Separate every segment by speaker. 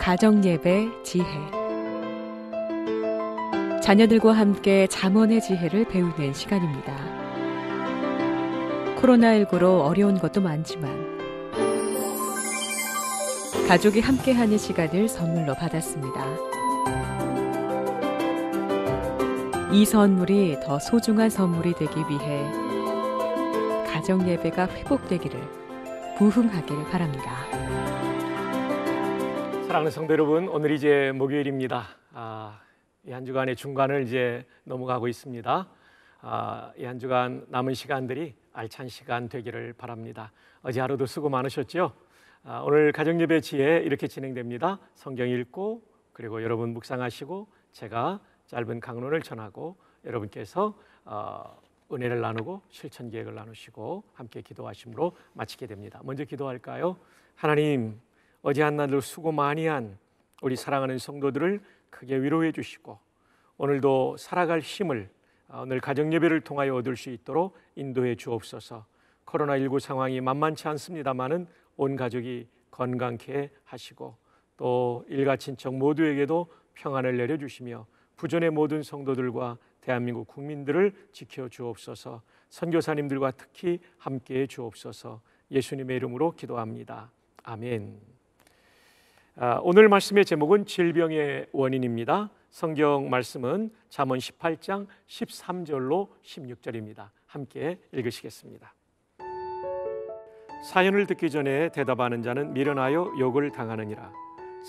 Speaker 1: 가정예배 지혜 자녀들과 함께 잠원의 지혜를 배우는 시간입니다. 코로나19로 어려운 것도 많지만 가족이 함께하는 시간을 선물로 받았습니다. 이 선물이 더 소중한 선물이 되기 위해 가정예배가 회복되기를 부흥하길 바랍니다. 사랑하는 성도 여러분, 오늘 이제 목요일입니다. 아, 이한 주간의 중간을 이제 넘어가고 있습니다. 아, 이한 주간 남은 시간들이 알찬 시간 되기를 바랍니다. 어제 하루도 수고 많으셨죠? 아, 오늘 가정예배 지혜 이렇게 진행됩니다. 성경 읽고 그리고 여러분 묵상하시고 제가 짧은 강론을 전하고 여러분께서 어, 은혜를 나누고 실천 계획을 나누시고 함께 기도하심으로 마치게 됩니다. 먼저 기도할까요? 하나님 어제 한날로 수고 많이 한 우리 사랑하는 성도들을 크게 위로해 주시고 오늘도 살아갈 힘을 아, 오늘 가정 예배를 통하여 얻을 수 있도록 인도해 주옵소서. 코로나19 상황이 만만치 않습니다만은 온 가족이 건강케 하시고 또 일가 친척 모두에게도 평안을 내려 주시며 부전의 모든 성도들과 대한민국 국민들을 지켜 주옵소서. 선교사님들과 특히 함께해 주옵소서. 예수님의 이름으로 기도합니다. 아멘. 아, 오늘 말씀의 제목은 질병의 원인입니다. 성경 말씀은 잠언 18장 13절로 16절입니다. 함께 읽으시겠습니다. 사연을 듣기 전에 대답하는 자는 미련하여 욕을 당하느니라.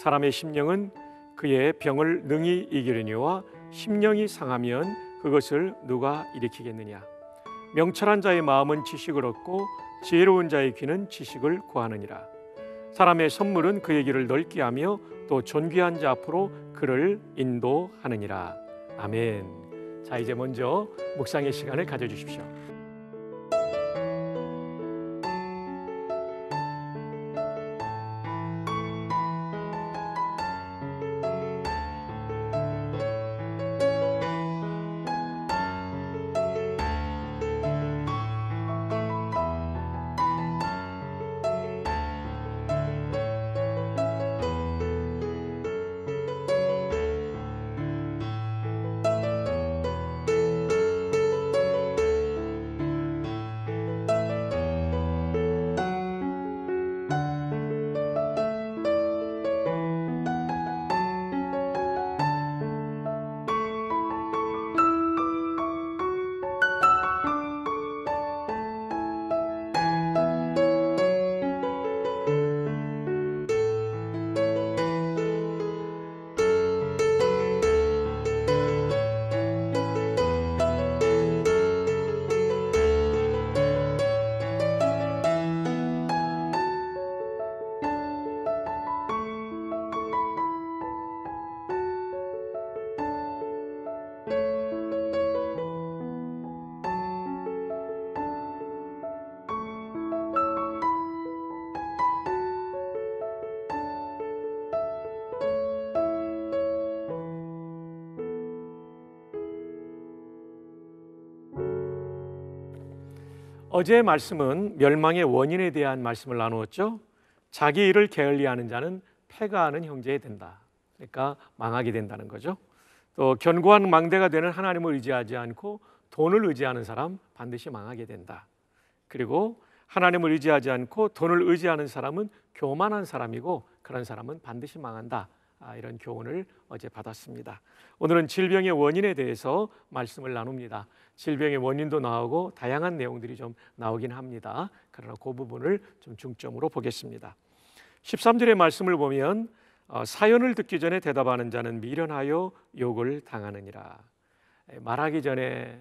Speaker 1: 사람의 심령은 그의 병을 능히 이기려니와 심령이 상하면 그것을 누가 일으키겠느냐. 명철한 자의 마음은 지식을 얻고 지혜로운 자의 귀는 지식을 구하느니라. 사람의 선물은 그 얘기를 넓게 하며 또 존귀한 자 앞으로 그를 인도하느니라. 아멘. 자, 이제 먼저 묵상의 시간을 가져 주십시오. 어제 말씀은 멸망의 원인에 대한 말씀을 나누었죠. 자기 일을 게을리 하는 자는 패가하는 형제에 된다. 그러니까 망하게 된다는 거죠. 또 견고한 망대가 되는 하나님을 의지하지 않고 돈을 의지하는 사람 반드시 망하게 된다. 그리고 하나님을 의지하지 않고 돈을 의지하는 사람은 교만한 사람이고 그런 사람은 반드시 망한다. 아, 이런 교훈을 어제 받았습니다. 오늘은 질병의 원인에 대해서 말씀을 나눕니다. 질병의 원인도 나오고 다양한 내용들이 좀 나오긴 합니다. 그러나 그 부분을 좀 중점으로 보겠습니다. 13절의 말씀을 보면 어, 사연을 듣기 전에 대답하는 자는 미련하여 욕을 당하느니라. 말하기 전에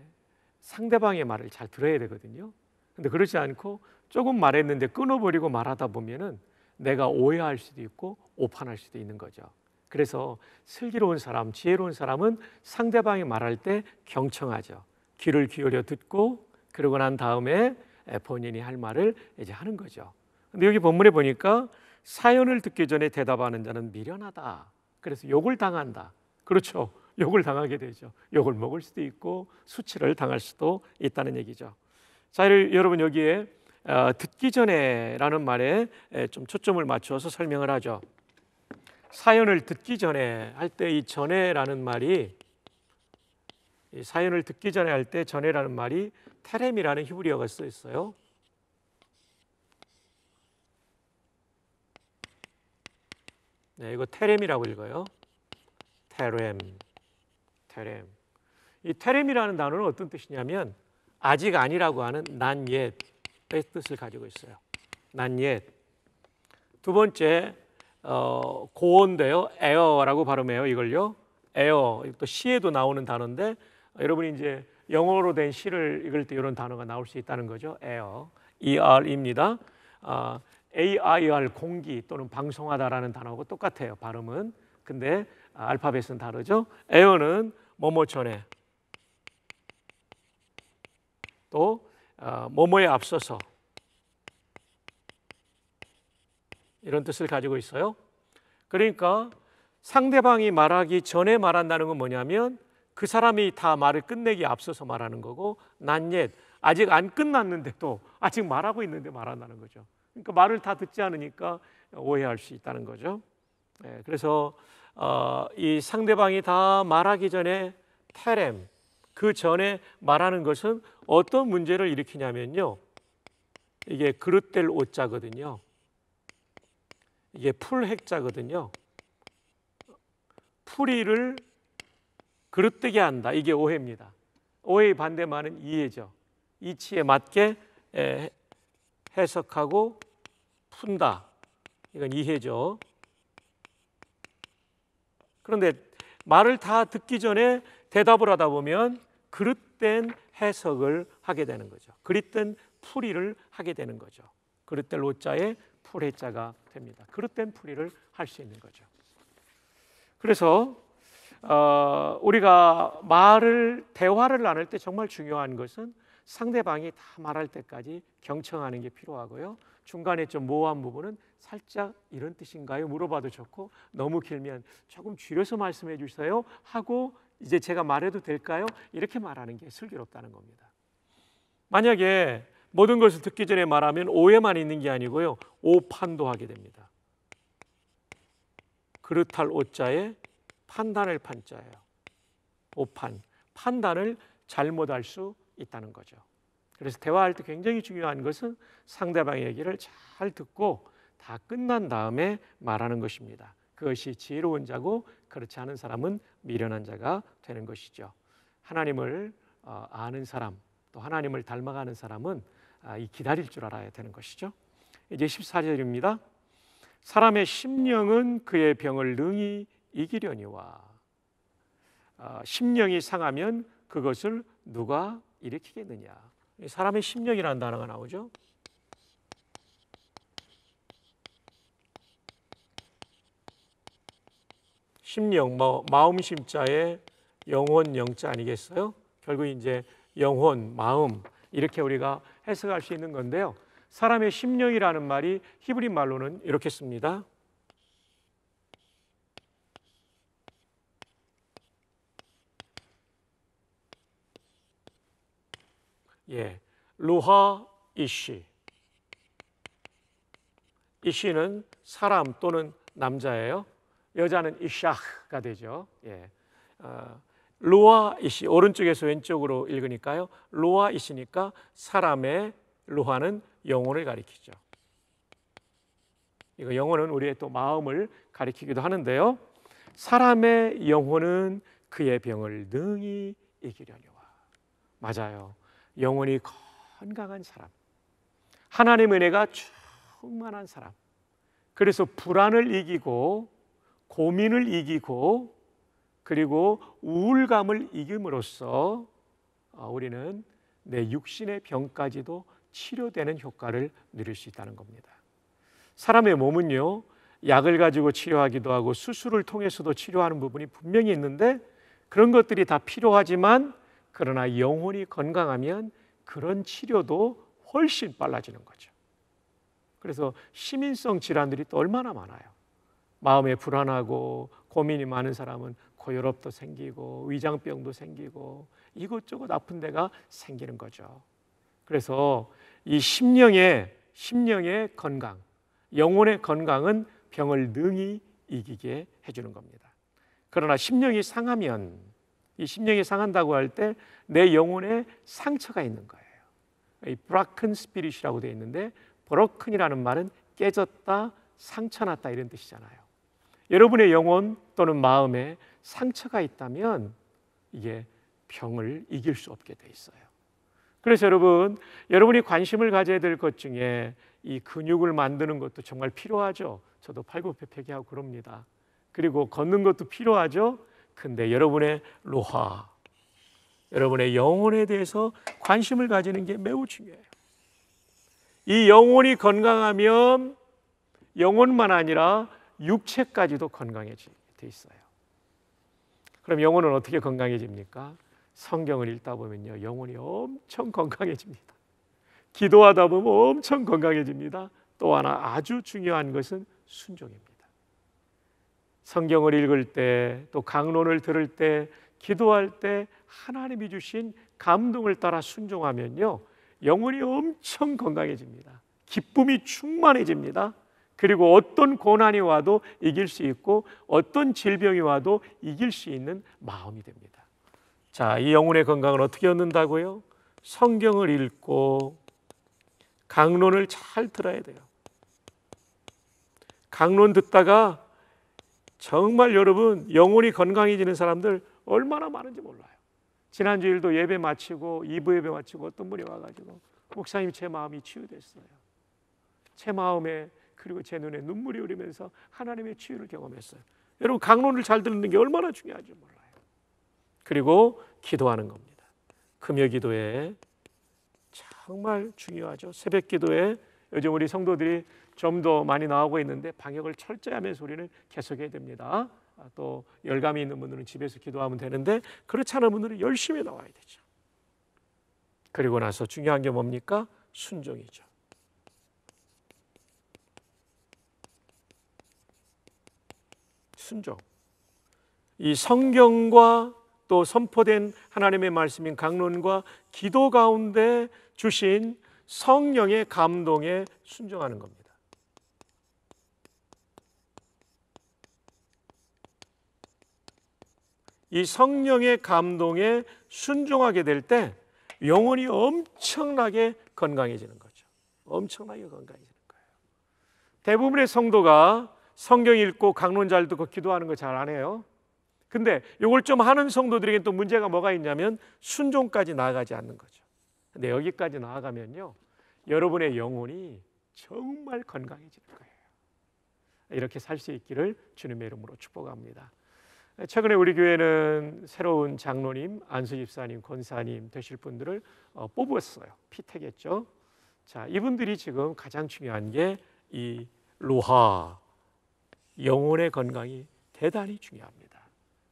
Speaker 1: 상대방의 말을 잘 들어야 되거든요. 근데 그렇지 않고 조금 말했는데 끊어버리고 말하다 보면은 내가 오해할 수도 있고 오판할 수도 있는 거죠. 그래서 슬기로운 사람, 지혜로운 사람은 상대방이 말할 때 경청하죠. 귀를 기울여 듣고 그러고 난 다음에 본인이 할 말을 이제 하는 거죠. 근데 여기 본문에 보니까 사연을 듣기 전에 대답하는 자는 미련하다. 그래서 욕을 당한다. 그렇죠. 욕을 당하게 되죠. 욕을 먹을 수도 있고 수치를 당할 수도 있다는 얘기죠. 자, 여러분 여기에 어, 듣기 전에라는 말에 좀 초점을 맞추어서 설명을 하죠. 사연을 듣기 전에 할 때 이 전에라는 말이 이 사연을 듣기 전에 할 때 전에라는 말이 테렘이라는 히브리어가 써 있어요. 네, 이거 테렘이라고 읽어요. 테렘, 테렘. 이 테렘이라는 단어는 어떤 뜻이냐면 아직 아니라고 하는 난 옛의 뜻을 가지고 있어요. 난 옛. 두 번째 어, 고어인데요. 에어라고 발음해요. 이걸요. 에어. 또 시에도 나오는 단어인데 여러분이 이제 영어로 된 시를 읽을 때 이런 단어가 나올 수 있다는 거죠. 에어. ER입니다. 아, AIR 공기 또는 방송하다라는 단어하고 똑같아요. 발음은. 근데 알파벳은 다르죠. 에어는 뭐뭐전에 또 어, 뭐뭐에 앞서서 이런 뜻을 가지고 있어요. 그러니까 상대방이 말하기 전에 말한다는 건 뭐냐면 그 사람이 다 말을 끝내기 앞서서 말하는 거고 난옛 아직 안 끝났는데도 아직 말하고 있는데 말한다는 거죠. 그러니까 말을 다 듣지 않으니까 오해할 수 있다는 거죠. 네, 그래서 어, 이 상대방이 다 말하기 전에 테렘 그 전에 말하는 것은 어떤 문제를 일으키냐면요. 이게 그릇될 오자거든요. 이게 풀핵자거든요. 풀이를 그릇뜨게 한다. 이게 오해입니다. 오해의 반대말은 이해죠. 이치에 맞게 해석하고 푼다. 이건 이해죠. 그런데 말을 다 듣기 전에 대답을 하다 보면 그릇된 해석을 하게 되는 거죠. 그릇된 풀이를 하게 되는 거죠. 그릇된 로자에 풀해자가 됩니다. 그릇된 풀이를 할 수 있는 거죠. 그래서 어, 우리가 말을 대화를 나눌 때 정말 중요한 것은 상대방이 다 말할 때까지 경청하는 게 필요하고요. 중간에 좀 모호한 부분은 살짝 이런 뜻인가요? 물어봐도 좋고 너무 길면 조금 줄여서 말씀해 주세요 하고 이제 제가 말해도 될까요? 이렇게 말하는 게 슬기롭다는 겁니다. 만약에 모든 것을 듣기 전에 말하면 오해만 있는 게 아니고요. 오판도 하게 됩니다. 그릇할 오자에 판단을 판자예요. 오판. 판단을 잘못할 수 있다는 거죠. 그래서 대화할 때 굉장히 중요한 것은 상대방의 얘기를 잘 듣고 다 끝난 다음에 말하는 것입니다. 그것이 지혜로운 자고 그렇지 않은 사람은 미련한 자가 되는 것이죠. 하나님을 어, 아는 사람 또 하나님을 닮아가는 사람은 아, 이 기다릴 줄 알아야 되는 것이죠. 이제 14절입니다. 사람의 심령은 그의 병을 능히 이기려니와 아, 심령이 상하면 그것을 누가 일으키겠느냐. 사람의 심령이라는 단어가 나오죠. 심령, 뭐 마음 심자에 영혼 영자 아니겠어요? 결국 이제 영혼, 마음 이렇게 우리가 해석할 수 있는 건데요. 사람의 심령이라는 말이 히브리 말로는 이렇게 씁니다. 예, 루하 이시. 이시는 사람 또는 남자예요. 여자는 이샤가 되죠. 예, 어, 로아 이시 오른쪽에서 왼쪽으로 읽으니까요. 로아 이시니까 사람의 로아는 영혼을 가리키죠. 이거 영혼은 우리의 또 마음을 가리키기도 하는데요. 사람의 영혼은 그의 병을 능히 이기려니와. 맞아요. 영혼이 건강한 사람. 하나님 은혜가 충만한 사람. 그래서 불안을 이기고 고민을 이기고 그리고 우울감을 이김으로써 어, 우리는 내 육신의 병까지도 치료되는 효과를 누릴 수 있다는 겁니다. 사람의 몸은요, 약을 가지고 치료하기도 하고 수술을 통해서도 치료하는 부분이 분명히 있는데 그런 것들이 다 필요하지만 그러나 영혼이 건강하면 그런 치료도 훨씬 빨라지는 거죠. 그래서 시민성 질환들이 또 얼마나 많아요. 마음에 불안하고 고민이 많은 사람은 고혈압도 생기고 위장병도 생기고 이것저것 아픈 데가 생기는 거죠. 그래서 이 심령의 심령의 건강, 영혼의 건강은 병을 능히 이기게 해주는 겁니다. 그러나 심령이 상하면 이 심령이 상한다고 할 때 내 영혼에 상처가 있는 거예요. 이 브라큰 스피릿이라고 되어 있는데 브로큰이라는 말은 깨졌다, 상처났다 이런 뜻이잖아요. 여러분의 영혼 또는 마음에 상처가 있다면 이게 병을 이길 수 없게 돼 있어요. 그래서 여러분, 여러분이 관심을 가져야 될 것 중에 이 근육을 만드는 것도 정말 필요하죠. 저도 팔굽혀펴기하고 그럽니다. 그리고 걷는 것도 필요하죠. 근데 여러분의 로하, 여러분의 영혼에 대해서 관심을 가지는 게 매우 중요해요. 이 영혼이 건강하면 영혼만 아니라 육체까지도 건강해지게 돼 있어요. 그럼 영혼은 어떻게 건강해집니까? 성경을 읽다 보면요. 영혼이 엄청 건강해집니다. 기도하다 보면 엄청 건강해집니다. 또 하나 아주 중요한 것은 순종입니다. 성경을 읽을 때, 또 강론을 들을 때, 기도할 때 하나님이 주신 감동을 따라 순종하면요. 영혼이 엄청 건강해집니다. 기쁨이 충만해집니다. 그리고 어떤 고난이 와도 이길 수 있고 어떤 질병이 와도 이길 수 있는 마음이 됩니다. 자, 이 영혼의 건강을 어떻게 얻는다고요? 성경을 읽고 강론을 잘 들어야 돼요. 강론 듣다가 정말 여러분 영혼이 건강해지는 사람들 얼마나 많은지 몰라요. 지난주일도 예배 마치고 2부 예배 마치고 어떤 분이 와가지고 목사님 제 마음이 치유됐어요. 제 마음에 그리고 제 눈에 눈물이 흐르면서 하나님의 치유를 경험했어요. 여러분 강론을 잘 듣는 게 얼마나 중요한지 몰라요. 그리고 기도하는 겁니다. 금요 기도에 정말 중요하죠. 새벽 기도에 요즘 우리 성도들이 좀 더 많이 나오고 있는데 방역을 철저히 하면서 우리는 계속해야 됩니다. 아, 또 열감이 있는 분들은 집에서 기도하면 되는데 그렇지 않은 분들은 열심히 나와야 되죠. 그리고 나서 중요한 게 뭡니까? 순종이죠. 순종. 이 성경과 또 선포된 하나님의 말씀인 강론과 기도 가운데 주신 성령의 감동에 순종하는 겁니다. 이 성령의 감동에 순종하게 될 때 영혼이 엄청나게 건강해지는 거죠. 엄청나게 건강해지는 거예요. 대부분의 성도가 성경 읽고 강론 잘 듣고 기도하는 거 잘 안 해요. 근데 이걸 좀 하는 성도들에게 또 문제가 뭐가 있냐면 순종까지 나아가지 않는 거죠. 근데 여기까지 나아가면요. 여러분의 영혼이 정말 건강해지 거예요. 이렇게 살 수 있기를 주님의 이름으로 축복합니다. 최근에 우리 교회는 새로운 장로님, 안수집사님, 권사님 되실 분들을 어, 뽑았어요. 피태겠죠. 자, 이분들이 지금 가장 중요한 게 이 로하 영혼의 건강이 대단히 중요합니다.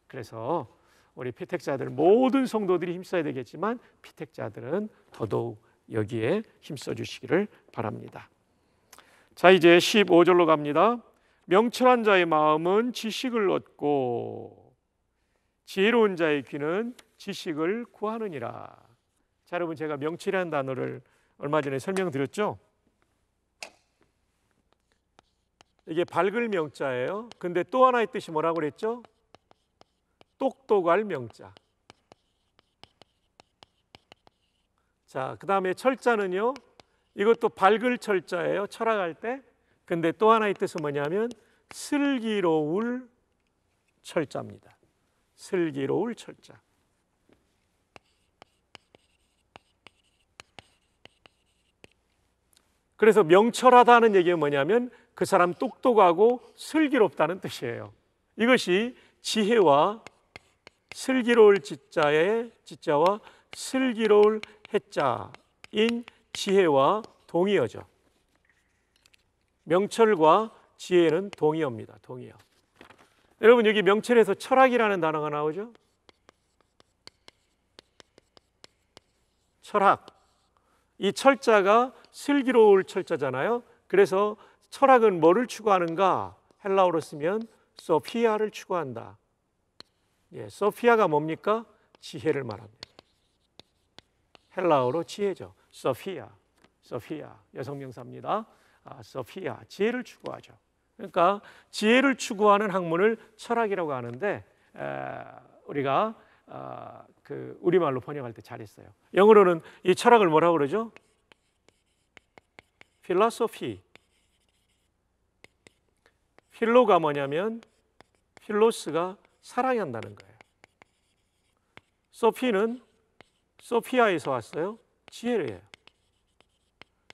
Speaker 1: 그래서 우리 피택자들 모든 성도들이 힘써야 되겠지만 피택자들은 더더욱 여기에 힘써 주시기를 바랍니다. 자, 이제 15절로 갑니다. 명철한 자의 마음은 지식을 얻고 지혜로운 자의 귀는 지식을 구하느니라. 자, 여러분 제가 명철이라는 단어를 얼마 전에 설명드렸죠? 이게 밝을 명자예요. 근데 또 하나의 뜻이 뭐라고 그랬죠? 똑똑할 명자. 자, 그 다음에 철자는요. 이것도 밝을 철자예요. 철학할 때. 근데 또 하나의 뜻은 뭐냐면 슬기로울 철자입니다. 슬기로울 철자. 그래서 명철하다는 얘기는 뭐냐면 그 사람 똑똑하고 슬기롭다는 뜻이에요. 이것이 지혜와 슬기로울 지자의 지자와 슬기로울 해자인 지혜와 동의어죠. 명철과 지혜는 동의어입니다. 동의어. 여러분 여기 명철에서 철학이라는 단어가 나오죠? 철학. 이 철자가 슬기로울 철자잖아요. 그래서 철학은 뭐를 추구하는가? 헬라어로 쓰면 소피아를 추구한다. 예, 소피아가 뭡니까? 지혜를 말합니다. 헬라어로 지혜죠. 소피아, 소피아 여성 명사입니다. 아, 소피아 지혜를 추구하죠. 그러니까 지혜를 추구하는 학문을 철학이라고 하는데 에, 우리가 어, 그 우리말로 번역할 때 잘했어요. 영어로는 이 철학을 뭐라고 그러죠? p h i l 필로가 뭐냐면 필로스가 사랑 한다는 거예요. 소피는 소피아에서 왔어요. 지혜예요.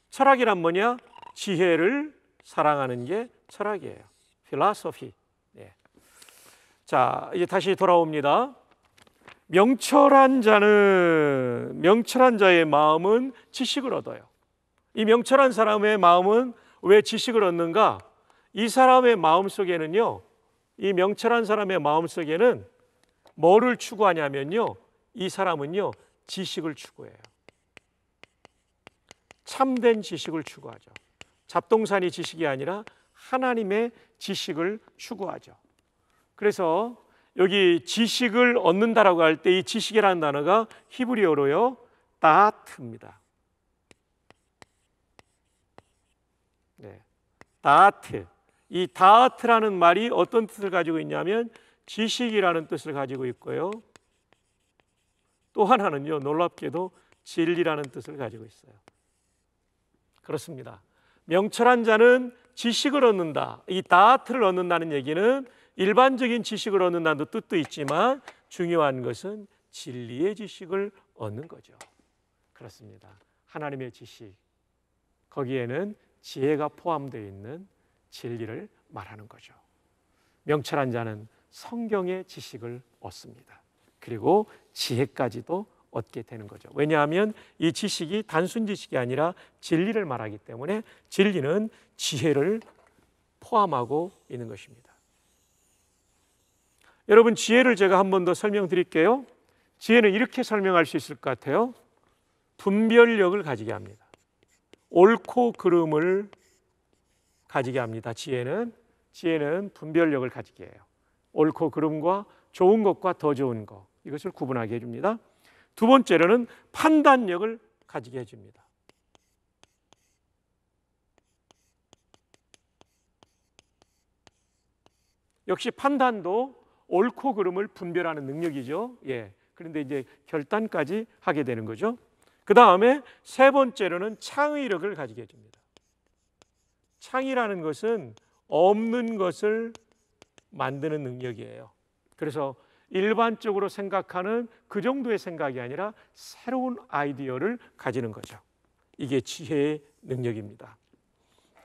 Speaker 1: 철학이란 뭐냐? 지혜를 사랑하는 게 철학이에요. 필라소피. 예. 자, 이제 다시 돌아옵니다. 명철한 자는 명철한 자의 마음은 지식을 얻어요. 이 명철한 사람의 마음은 왜 지식을 얻는가? 이 사람의 마음 속에는요, 이 명철한 사람의 마음 속에는 뭐를 추구하냐면요, 이 사람은요, 지식을 추구해요. 참된 지식을 추구하죠. 잡동사니 지식이 아니라 하나님의 지식을 추구하죠. 그래서 여기 지식을 얻는다라고 할 때 이 지식이라는 단어가 히브리어로요, 다트입니다. 네. 다트. 이 다트라는 말이 어떤 뜻을 가지고 있냐면 지식이라는 뜻을 가지고 있고요. 또 하나는요, 놀랍게도 진리라는 뜻을 가지고 있어요. 그렇습니다. 명철한 자는 지식을 얻는다. 이 다트를 얻는다는 얘기는 일반적인 지식을 얻는다는 뜻도 있지만 중요한 것은 진리의 지식을 얻는 거죠. 그렇습니다. 하나님의 지식. 거기에는 지혜가 포함되어 있는 진리를 말하는 거죠. 명철한 자는 성경의 지식을 얻습니다. 그리고 지혜까지도 얻게 되는 거죠. 왜냐하면 이 지식이 단순 지식이 아니라 진리를 말하기 때문에 진리는 지혜를 포함하고 있는 것입니다. 여러분 지혜를 제가 한 번 더 설명드릴게요. 지혜는 이렇게 설명할 수 있을 것 같아요. 분별력을 가지게 합니다. 옳고 그름을 가지게 합니다. 지혜는 지혜는 분별력을 가지게 해요. 옳고 그름과 좋은 것과 더 좋은 것 이것을 구분하게 해줍니다. 두 번째로는 판단력을 가지게 해줍니다. 역시 판단도 옳고 그름을 분별하는 능력이죠. 예. 그런데 이제 결단까지 하게 되는 거죠. 그 다음에 세 번째로는 창의력을 가지게 해줍니다. 창이라는 것은 없는 것을 만드는 능력이에요. 그래서 일반적으로 생각하는 그 정도의 생각이 아니라 새로운 아이디어를 가지는 거죠. 이게 지혜의 능력입니다.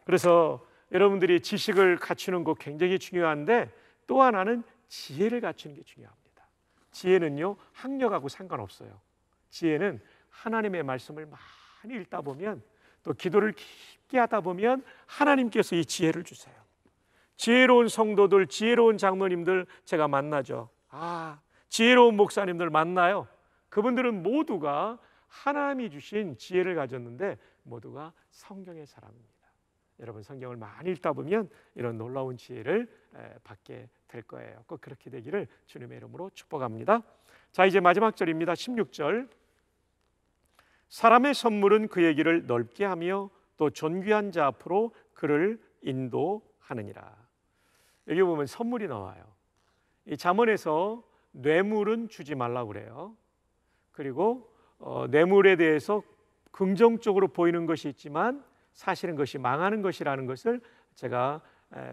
Speaker 1: 그래서 여러분들이 지식을 갖추는 거 굉장히 중요한데 또 하나는 지혜를 갖추는 게 중요합니다. 지혜는요, 학력하고 상관없어요. 지혜는 하나님의 말씀을 많이 읽다 보면 또 기도를 깊게 하다 보면 하나님께서 이 지혜를 주세요. 지혜로운 성도들, 지혜로운 장로님들 제가 만나죠. 아, 지혜로운 목사님들 만나요. 그분들은 모두가 하나님이 주신 지혜를 가졌는데 모두가 성경의 사람입니다. 여러분 성경을 많이 읽다 보면 이런 놀라운 지혜를 받게 될 거예요. 꼭 그렇게 되기를 주님의 이름으로 축복합니다. 자, 이제 마지막 절입니다. 16절. 사람의 선물은 그얘기를 넓게 하며 또 존귀한 자 앞으로 그를 인도하느니라. 여기 보면 선물이 나와요. 이 잠언에서 뇌물은 주지 말라 그래요. 그리고 어, 뇌물에 대해서 긍정적으로 보이는 것이 있지만 사실은 것이 망하는 것이라는 것을 제가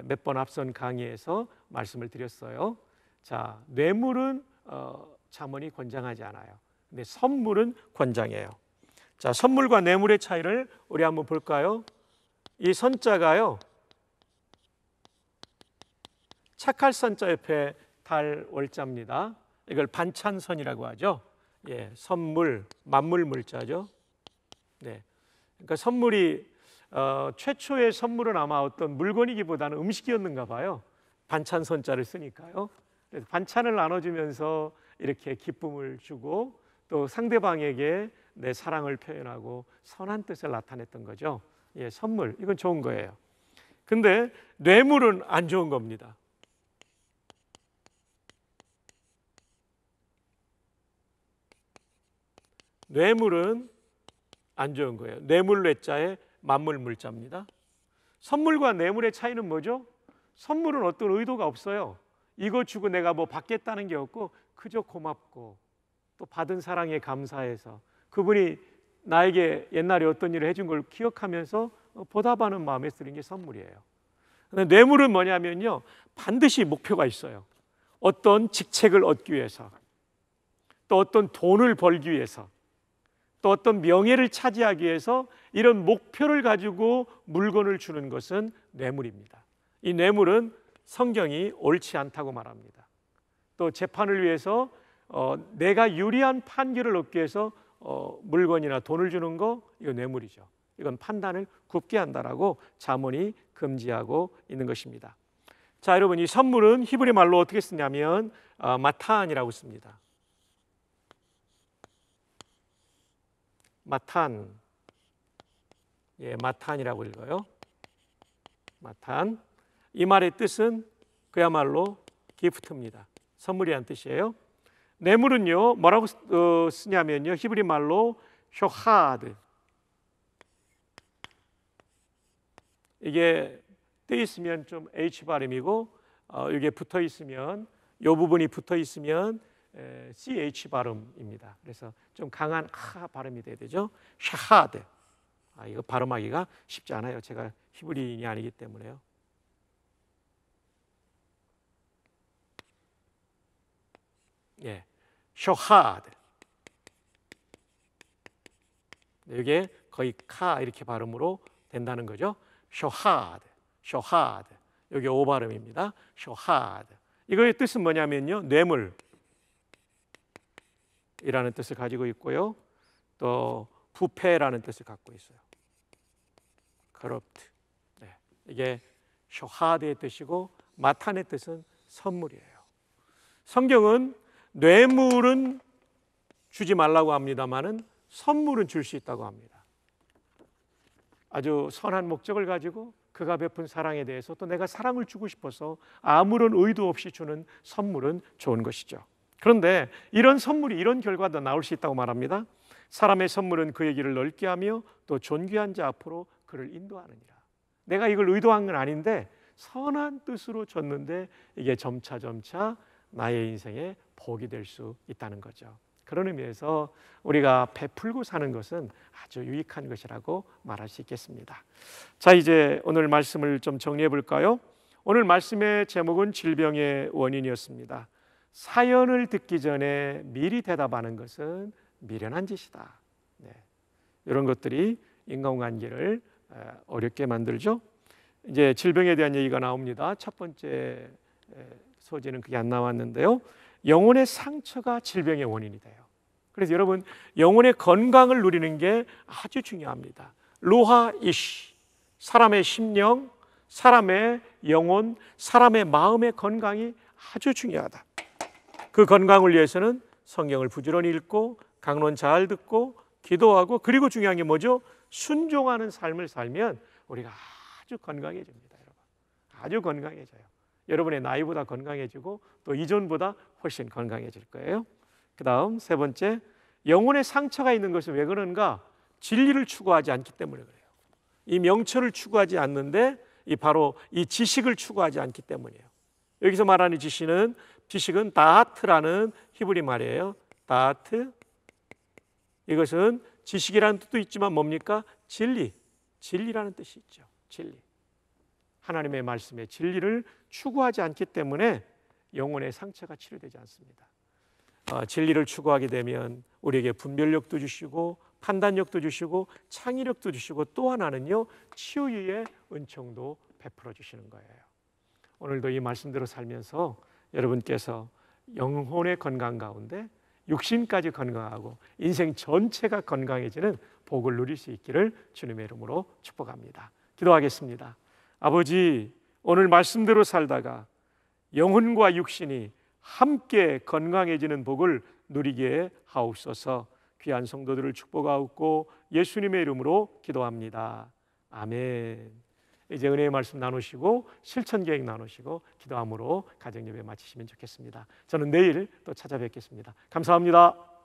Speaker 1: 몇 번 앞선 강의에서 말씀을 드렸어요. 자, 뇌물은 어, 자문이 권장하지 않아요. 근데 선물은 권장해요. 자, 선물과 뇌물의 차이를 우리 한번 볼까요? 이 선자가요. 착할 선자 옆에 달 월자입니다. 이걸 반찬선이라고 하죠. 예, 선물, 만물 물자죠. 네. 그러니까 선물이 어, 최초의 선물은 아마 어떤 물건이기보다는 음식이었는가 봐요. 반찬 선자를 쓰니까요. 그래서 반찬을 나눠주면서 이렇게 기쁨을 주고 또 상대방에게 내 사랑을 표현하고 선한 뜻을 나타냈던 거죠. 예, 선물. 이건 좋은 거예요. 근데 뇌물은 안 좋은 겁니다. 뇌물은 안 좋은 거예요. 뇌물 뇌자에 만물 물자입니다. 선물과 뇌물의 차이는 뭐죠? 선물은 어떤 의도가 없어요. 이거 주고 내가 뭐 받겠다는 게 없고 그저 고맙고 또 받은 사랑에 감사해서 그분이 나에게 옛날에 어떤 일을 해준 걸 기억하면서 어, 보답하는 마음에 쓰는 게 선물이에요. 뇌물은 뭐냐면요. 반드시 목표가 있어요. 어떤 직책을 얻기 위해서, 또 어떤 돈을 벌기 위해서, 또 어떤 명예를 차지하기 위해서 이런 목표를 가지고 물건을 주는 것은 뇌물입니다. 이 뇌물은 성경이 옳지 않다고 말합니다. 또 재판을 위해서 어, 내가 유리한 판결을 얻기 위해서 어, 물건이나 돈을 주는 거 이거 뇌물이죠. 이건 판단을 굽게 한다라고 자문이 금지하고 있는 것입니다. 자, 여러분 이 선물은 히브리 말로 어떻게 쓰냐면 어, 마탄이라고 씁니다. 마탄, 예, 마탄이라고 읽어요. 마탄. 이 말의 뜻은 그야말로 기프트입니다. 선물이란 뜻이에요. 뇌물은요 뭐라고 어, 쓰냐면요 히브리 말로 쇼하드 이게 떼 있으면 좀 H 발음이고 어, 이게 붙어 있으면 요 부분이 붙어 있으면 에, CH 발음입니다. 그래서 좀 강한 하 발음이 돼야 되죠. 샤하드. 아, 이거 발음하기가 쉽지 않아요. 제가 히브리인이 아니기 때문에요. 예, 쇼하드. 이게 거의 카 이렇게 발음으로 된다는 거죠. 쇼하드, 쇼하드. 여기 오 발음입니다. 쇼하드. 이거의 뜻은 뭐냐면요, 뇌물. 이라는 뜻을 가지고 있고요. 또 부패라는 뜻을 갖고 있어요. corrupt. 네. 이게 쇼하드의 뜻이고 마탄의 뜻은 선물이에요. 성경은 뇌물은 주지 말라고 합니다만은 선물은 줄 수 있다고 합니다. 아주 선한 목적을 가지고 그가 베푼 사랑에 대해서 또 내가 사랑을 주고 싶어서 아무런 의도 없이 주는 선물은 좋은 것이죠. 그런데 이런 선물이 이런 결과도 나올 수 있다고 말합니다. 사람의 선물은 그의 길을 넓게 하며 또 존귀한 자 앞으로 그를 인도하느니라. 내가 이걸 의도한 건 아닌데 선한 뜻으로 줬는데 이게 점차점차 나의 인생에 복이 될 수 있다는 거죠. 그런 의미에서 우리가 베풀고 사는 것은 아주 유익한 것이라고 말할 수 있겠습니다. 자, 이제 오늘 말씀을 좀 정리해 볼까요? 오늘 말씀의 제목은 질병의 원인이었습니다. 사연을 듣기 전에 미리 대답하는 것은 미련한 짓이다. 네. 이런 것들이 인간관계를 어렵게 만들죠. 이제 질병에 대한 얘기가 나옵니다. 첫 번째 소재는 그게 안 나왔는데요. 영혼의 상처가 질병의 원인이 돼요. 그래서 여러분 영혼의 건강을 누리는 게 아주 중요합니다. 로하 이시 사람의 심령, 사람의 영혼, 사람의 마음의 건강이 아주 중요하다. 그 건강을 위해서는 성경을 부지런히 읽고 강론 잘 듣고 기도하고 그리고 중요한 게 뭐죠? 순종하는 삶을 살면 우리가 아주 건강해집니다, 여러분. 아주 건강해져요. 여러분의 나이보다 건강해지고 또 이전보다 훨씬 건강해질 거예요. 그다음 세 번째 영혼의 상처가 있는 것은 왜 그런가? 진리를 추구하지 않기 때문에 그래요. 이 명철을 추구하지 않는데 이 바로 이 지식을 추구하지 않기 때문이에요. 여기서 말하는 지식은 지식은 다하트라는 히브리 말이에요. 다하트 이것은 지식이라는 뜻도 있지만 뭡니까? 진리, 진리라는 뜻이 있죠. 진리. 하나님의 말씀의 진리를 추구하지 않기 때문에 영혼의 상처가 치료되지 않습니다. 어, 진리를 추구하게 되면 우리에게 분별력도 주시고 판단력도 주시고 창의력도 주시고 또 하나는요 치유의 은총도 베풀어 주시는 거예요. 오늘도 이 말씀대로 살면서 여러분께서 영혼의 건강 가운데 육신까지 건강하고 인생 전체가 건강해지는 복을 누릴 수 있기를 주님의 이름으로 축복합니다. 기도하겠습니다. 아버지 오늘 말씀대로 살다가 영혼과 육신이 함께 건강해지는 복을 누리게 하옵소서 귀한 성도들을 축복하옵고 예수님의 이름으로 기도합니다. 아멘. 이제 은혜의 말씀 나누시고 실천 계획 나누시고 기도함으로 가정 예배 마치시면 좋겠습니다. 저는 내일 또 찾아뵙겠습니다. 감사합니다.